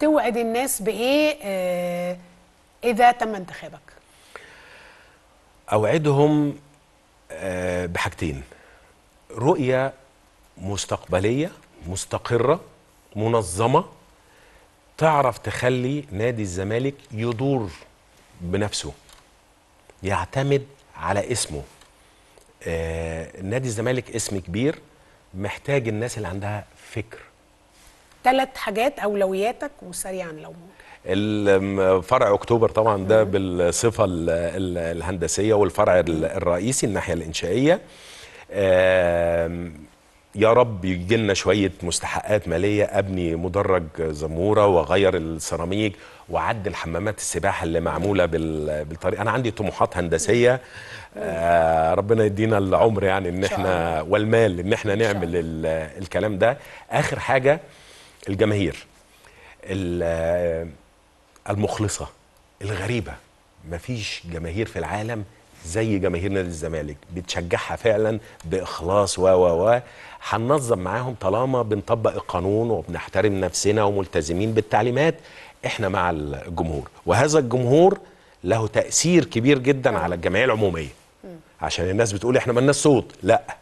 توعد الناس بايه اذا آه، إيه تم انتخابك اوعدهم آه، بحاجتين رؤيه مستقبليه مستقره منظمه تعرف تخلي نادي الزمالك يدور بنفسه يعتمد على اسمه آه نادي الزمالك اسم كبير محتاج الناس اللي عندها فكر ثلاث حاجات اولوياتك وسريعا لو ممكن فرع اكتوبر طبعا ده بالصفه الهندسيه والفرع الرئيسي الناحيه الانشائيه يا رب يجي لنا شويه مستحقات ماليه ابني مدرج زموره واغير السيراميك واعدل حمامات السباحه اللي معموله بالطريقه انا عندي طموحات هندسيه آه، ربنا يدينا العمر يعني ان احنا والمال ان احنا نعمل الكلام ده اخر حاجه الجماهير المخلصه الغريبه مفيش جماهير في العالم زي جماهير نادي الزمالك بتشجعها فعلا باخلاص و و و هننظم معاهم طالما بنطبق القانون وبنحترم نفسنا وملتزمين بالتعليمات احنا مع الجمهور وهذا الجمهور له تاثير كبير جدا على الجمعيه العموميه عشان الناس بتقول احنا مالناش صوت لا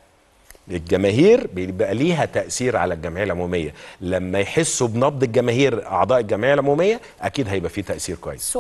الجماهير بيبقى ليها تاثير على الجمعيه العموميه لما يحسوا بنبض الجماهير اعضاء الجمعيه العموميه اكيد هيبقى في تاثير كويس